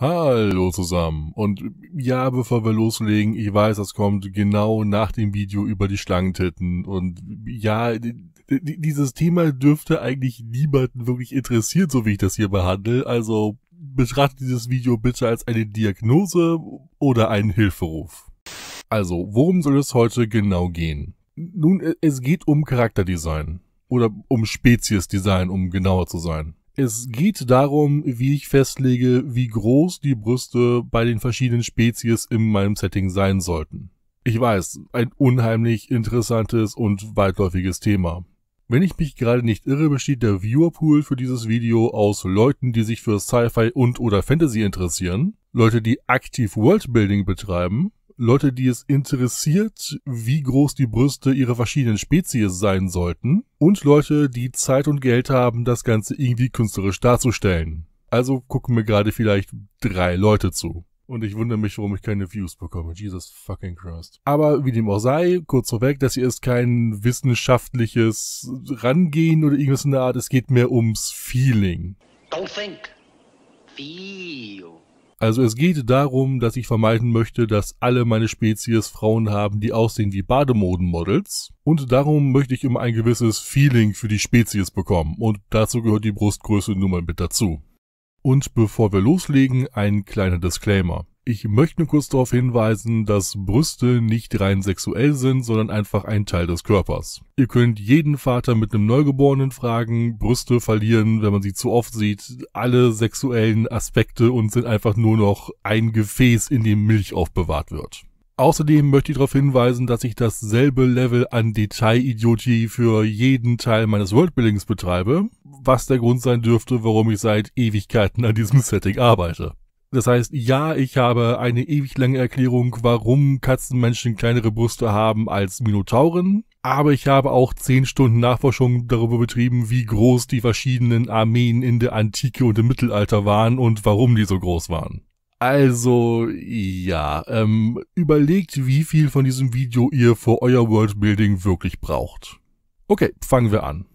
Hallo zusammen. Und ja, bevor wir loslegen, ich weiß, das kommt genau nach dem Video über die Schlangentitten. Und ja, dieses Thema dürfte eigentlich niemanden wirklich interessieren, so wie ich das hier behandle. Also betrachtet dieses Video bitte als eine Diagnose oder einen Hilferuf. Also, worum soll es heute genau gehen? Nun, es geht um Charakterdesign. Oder um Speziesdesign, um genauer zu sein. Es geht darum, wie ich festlege, wie groß die Brüste bei den verschiedenen Spezies in meinem Setting sein sollten. Ich weiß, ein unheimlich interessantes und weitläufiges Thema. Wenn ich mich gerade nicht irre, besteht der Viewerpool für dieses Video aus Leuten, die sich für Sci-Fi und oder Fantasy interessieren, Leute, die aktiv Worldbuilding betreiben, Leute, die es interessiert, wie groß die Brüste ihrer verschiedenen Spezies sein sollten und Leute, die Zeit und Geld haben, das Ganze irgendwie künstlerisch darzustellen. Also gucken mir gerade vielleicht drei Leute zu. Und ich wundere mich, warum ich keine Views bekomme. Jesus fucking Christ. Aber wie dem auch sei, kurz vorweg, das hier ist kein wissenschaftliches Rangehen oder irgendwas in der Art. Es geht mehr ums Feeling. Don't think. Feel. Also es geht darum, dass ich vermeiden möchte, dass alle meine Spezies Frauen haben, die aussehen wie Bademodenmodels. Und darum möchte ich immer ein gewisses Feeling für die Spezies bekommen. Und dazu gehört die Brustgröße nun mal mit dazu. Und bevor wir loslegen, ein kleiner Disclaimer. Ich möchte nur kurz darauf hinweisen, dass Brüste nicht rein sexuell sind, sondern einfach ein Teil des Körpers. Ihr könnt jeden Vater mit einem Neugeborenen fragen, Brüste verlieren, wenn man sie zu oft sieht, alle sexuellen Aspekte und sind einfach nur noch ein Gefäß, in dem Milch aufbewahrt wird. Außerdem möchte ich darauf hinweisen, dass ich dasselbe Level an Detailidiotie für jeden Teil meines Worldbuildings betreibe, was der Grund sein dürfte, warum ich seit Ewigkeiten an diesem Setting arbeite. Das heißt, ja, ich habe eine ewig lange Erklärung, warum Katzenmenschen kleinere Brüste haben als Minotauren. Aber ich habe auch zehn Stunden Nachforschung darüber betrieben, wie groß die verschiedenen Armeen in der Antike und im Mittelalter waren und warum die so groß waren. Also, ja, ähm, überlegt, wie viel von diesem Video ihr für euer Worldbuilding wirklich braucht. Okay, fangen wir an.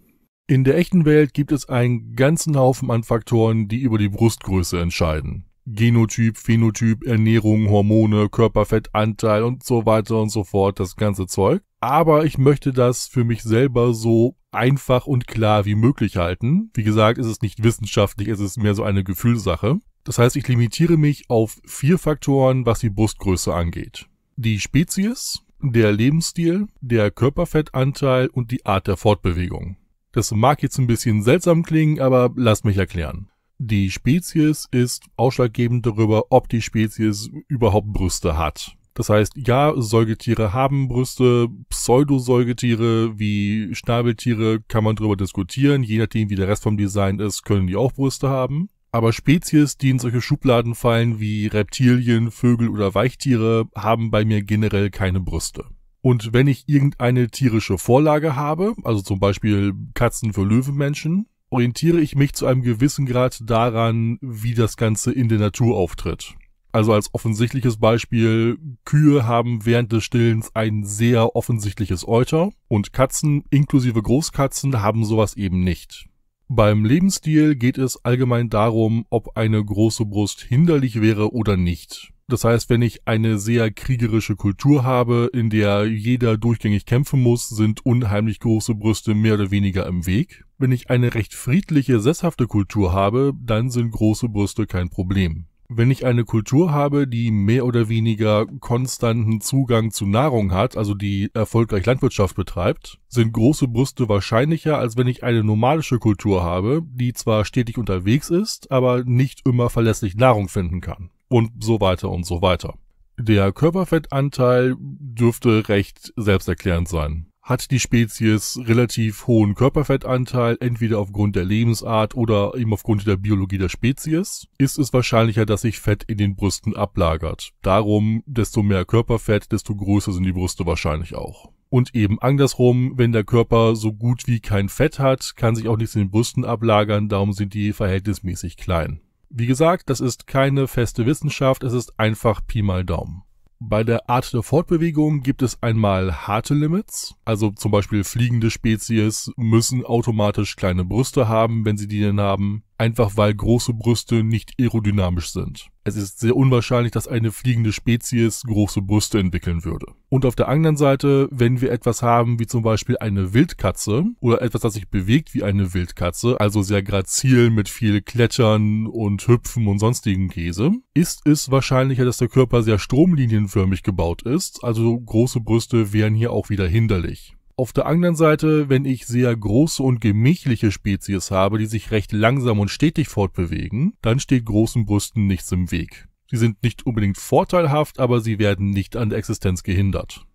In der echten Welt gibt es einen ganzen Haufen an Faktoren, die über die Brustgröße entscheiden. Genotyp, Phänotyp, Ernährung, Hormone, Körperfettanteil und so weiter und so fort, das ganze Zeug. Aber ich möchte das für mich selber so einfach und klar wie möglich halten. Wie gesagt, ist es nicht wissenschaftlich, ist es ist mehr so eine Gefühlsache. Das heißt, ich limitiere mich auf vier Faktoren, was die Brustgröße angeht. Die Spezies, der Lebensstil, der Körperfettanteil und die Art der Fortbewegung. Das mag jetzt ein bisschen seltsam klingen, aber lasst mich erklären. Die Spezies ist ausschlaggebend darüber, ob die Spezies überhaupt Brüste hat. Das heißt, ja, Säugetiere haben Brüste, Pseudosäugetiere wie Schnabeltiere kann man drüber diskutieren. Je nachdem, wie der Rest vom Design ist, können die auch Brüste haben. Aber Spezies, die in solche Schubladen fallen wie Reptilien, Vögel oder Weichtiere, haben bei mir generell keine Brüste. Und wenn ich irgendeine tierische Vorlage habe, also zum Beispiel Katzen für Löwenmenschen, orientiere ich mich zu einem gewissen Grad daran, wie das Ganze in der Natur auftritt. Also als offensichtliches Beispiel, Kühe haben während des Stillens ein sehr offensichtliches Euter und Katzen inklusive Großkatzen haben sowas eben nicht. Beim Lebensstil geht es allgemein darum, ob eine große Brust hinderlich wäre oder nicht. Das heißt, wenn ich eine sehr kriegerische Kultur habe, in der jeder durchgängig kämpfen muss, sind unheimlich große Brüste mehr oder weniger im Weg. Wenn ich eine recht friedliche, sesshafte Kultur habe, dann sind große Brüste kein Problem. Wenn ich eine Kultur habe, die mehr oder weniger konstanten Zugang zu Nahrung hat, also die erfolgreich Landwirtschaft betreibt, sind große Brüste wahrscheinlicher, als wenn ich eine nomadische Kultur habe, die zwar stetig unterwegs ist, aber nicht immer verlässlich Nahrung finden kann und so weiter und so weiter. Der Körperfettanteil dürfte recht selbsterklärend sein. Hat die Spezies relativ hohen Körperfettanteil, entweder aufgrund der Lebensart oder eben aufgrund der Biologie der Spezies, ist es wahrscheinlicher, dass sich Fett in den Brüsten ablagert. Darum, desto mehr Körperfett, desto größer sind die Brüste wahrscheinlich auch. Und eben andersrum, wenn der Körper so gut wie kein Fett hat, kann sich auch nichts in den Brüsten ablagern, darum sind die verhältnismäßig klein. Wie gesagt, das ist keine feste Wissenschaft, es ist einfach Pi mal Daumen. Bei der Art der Fortbewegung gibt es einmal harte Limits, also zum Beispiel fliegende Spezies müssen automatisch kleine Brüste haben, wenn sie die denn haben einfach weil große Brüste nicht aerodynamisch sind. Es ist sehr unwahrscheinlich, dass eine fliegende Spezies große Brüste entwickeln würde. Und auf der anderen Seite, wenn wir etwas haben wie zum Beispiel eine Wildkatze oder etwas, das sich bewegt wie eine Wildkatze, also sehr grazil mit viel Klettern und Hüpfen und sonstigen Käse, ist es wahrscheinlicher, dass der Körper sehr stromlinienförmig gebaut ist, also große Brüste wären hier auch wieder hinderlich. Auf der anderen Seite, wenn ich sehr große und gemächliche Spezies habe, die sich recht langsam und stetig fortbewegen, dann steht großen Brüsten nichts im Weg. Sie sind nicht unbedingt vorteilhaft, aber sie werden nicht an der Existenz gehindert.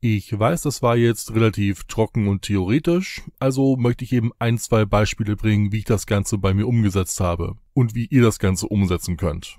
Ich weiß, das war jetzt relativ trocken und theoretisch, also möchte ich eben ein, zwei Beispiele bringen, wie ich das Ganze bei mir umgesetzt habe und wie ihr das Ganze umsetzen könnt.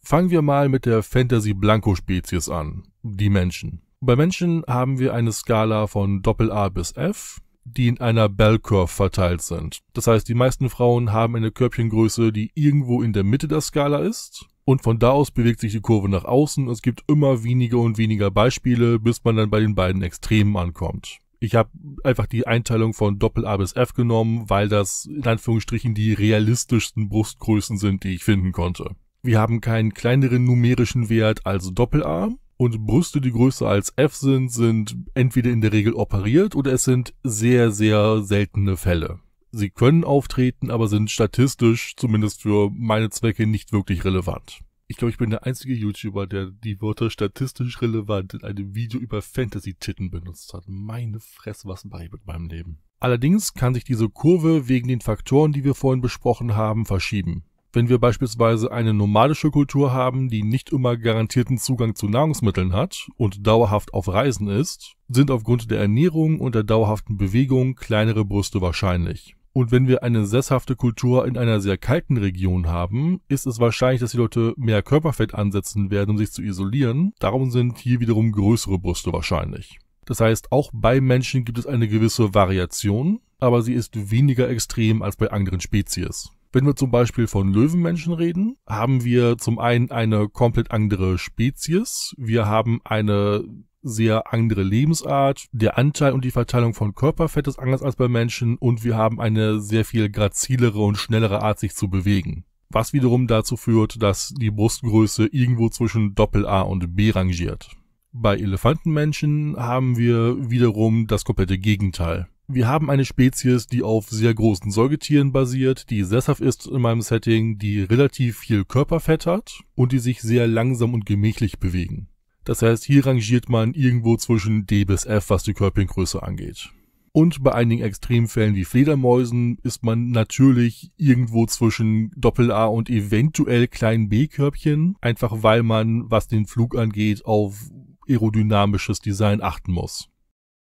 Fangen wir mal mit der Fantasy Blanco Spezies an, die Menschen. Bei Menschen haben wir eine Skala von Doppel-A bis F, die in einer Bell Curve verteilt sind. Das heißt, die meisten Frauen haben eine Körbchengröße, die irgendwo in der Mitte der Skala ist. Und von da aus bewegt sich die Kurve nach außen. Es gibt immer weniger und weniger Beispiele, bis man dann bei den beiden Extremen ankommt. Ich habe einfach die Einteilung von Doppel-A bis F genommen, weil das in Anführungsstrichen die realistischsten Brustgrößen sind, die ich finden konnte. Wir haben keinen kleineren numerischen Wert als Doppel-A, und Brüste, die größer als F sind, sind entweder in der Regel operiert oder es sind sehr, sehr seltene Fälle. Sie können auftreten, aber sind statistisch, zumindest für meine Zwecke, nicht wirklich relevant. Ich glaube, ich bin der einzige YouTuber, der die Wörter statistisch relevant in einem Video über Fantasy-Titten benutzt hat. Meine Fresse, was mache ich mit meinem Leben? Allerdings kann sich diese Kurve wegen den Faktoren, die wir vorhin besprochen haben, verschieben wenn wir beispielsweise eine nomadische Kultur haben, die nicht immer garantierten Zugang zu Nahrungsmitteln hat und dauerhaft auf Reisen ist, sind aufgrund der Ernährung und der dauerhaften Bewegung kleinere Brüste wahrscheinlich. Und wenn wir eine sesshafte Kultur in einer sehr kalten Region haben, ist es wahrscheinlich, dass die Leute mehr Körperfett ansetzen werden, um sich zu isolieren. Darum sind hier wiederum größere Brüste wahrscheinlich. Das heißt, auch bei Menschen gibt es eine gewisse Variation, aber sie ist weniger extrem als bei anderen Spezies. Wenn wir zum Beispiel von Löwenmenschen reden, haben wir zum einen eine komplett andere Spezies. Wir haben eine sehr andere Lebensart. Der Anteil und die Verteilung von Körperfett ist anders als bei Menschen und wir haben eine sehr viel grazilere und schnellere Art, sich zu bewegen. Was wiederum dazu führt, dass die Brustgröße irgendwo zwischen Doppel-A und B rangiert. Bei Elefantenmenschen haben wir wiederum das komplette Gegenteil. Wir haben eine Spezies, die auf sehr großen Säugetieren basiert, die sesshaft ist in meinem Setting, die relativ viel Körperfett hat und die sich sehr langsam und gemächlich bewegen. Das heißt, hier rangiert man irgendwo zwischen D bis F, was die Körbchengröße angeht. Und bei einigen Extremfällen wie Fledermäusen ist man natürlich irgendwo zwischen Doppel-A und eventuell kleinen B-Körbchen, einfach weil man, was den Flug angeht, auf aerodynamisches Design achten muss.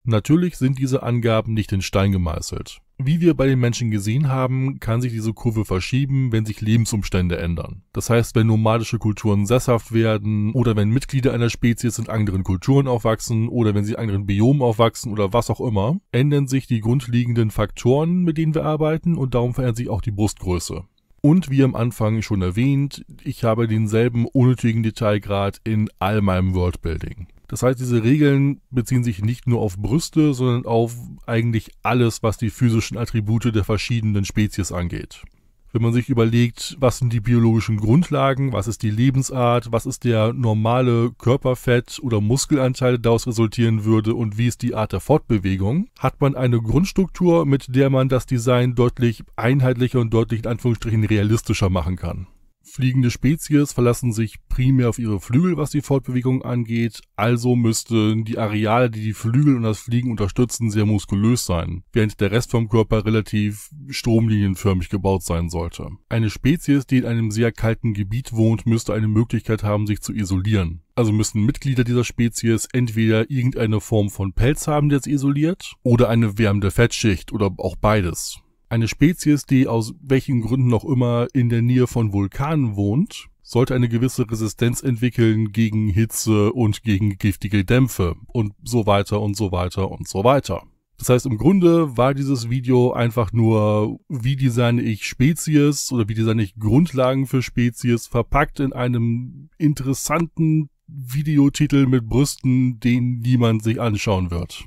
Natürlich sind diese Angaben nicht in Stein gemeißelt. Wie wir bei den Menschen gesehen haben, kann sich diese Kurve verschieben, wenn sich Lebensumstände ändern. Das heißt, wenn nomadische Kulturen sesshaft werden oder wenn Mitglieder einer Spezies in anderen Kulturen aufwachsen oder wenn sie in anderen Biomen aufwachsen oder was auch immer, ändern sich die grundlegenden Faktoren, mit denen wir arbeiten und darum verändert sich auch die Brustgröße. Und wie am Anfang schon erwähnt, ich habe denselben unnötigen Detailgrad in all meinem Worldbuilding. Das heißt, diese Regeln beziehen sich nicht nur auf Brüste, sondern auf eigentlich alles, was die physischen Attribute der verschiedenen Spezies angeht. Wenn man sich überlegt, was sind die biologischen Grundlagen, was ist die Lebensart, was ist der normale Körperfett oder Muskelanteil, der daraus resultieren würde und wie ist die Art der Fortbewegung, hat man eine Grundstruktur, mit der man das Design deutlich einheitlicher und deutlich in Anführungsstrichen realistischer machen kann. Fliegende Spezies verlassen sich primär auf ihre Flügel, was die Fortbewegung angeht, also müssten die Areale, die die Flügel und das Fliegen unterstützen, sehr muskulös sein, während der Rest vom Körper relativ stromlinienförmig gebaut sein sollte. Eine Spezies, die in einem sehr kalten Gebiet wohnt, müsste eine Möglichkeit haben, sich zu isolieren. Also müssen Mitglieder dieser Spezies entweder irgendeine Form von Pelz haben, der sie isoliert, oder eine wärmende Fettschicht oder auch beides. Eine Spezies, die aus welchen Gründen noch immer in der Nähe von Vulkanen wohnt, sollte eine gewisse Resistenz entwickeln gegen Hitze und gegen giftige Dämpfe und so weiter und so weiter und so weiter. Das heißt, im Grunde war dieses Video einfach nur, wie designe ich Spezies oder wie designe ich Grundlagen für Spezies verpackt in einem interessanten Videotitel mit Brüsten, den niemand sich anschauen wird.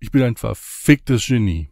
Ich bin ein verficktes Genie.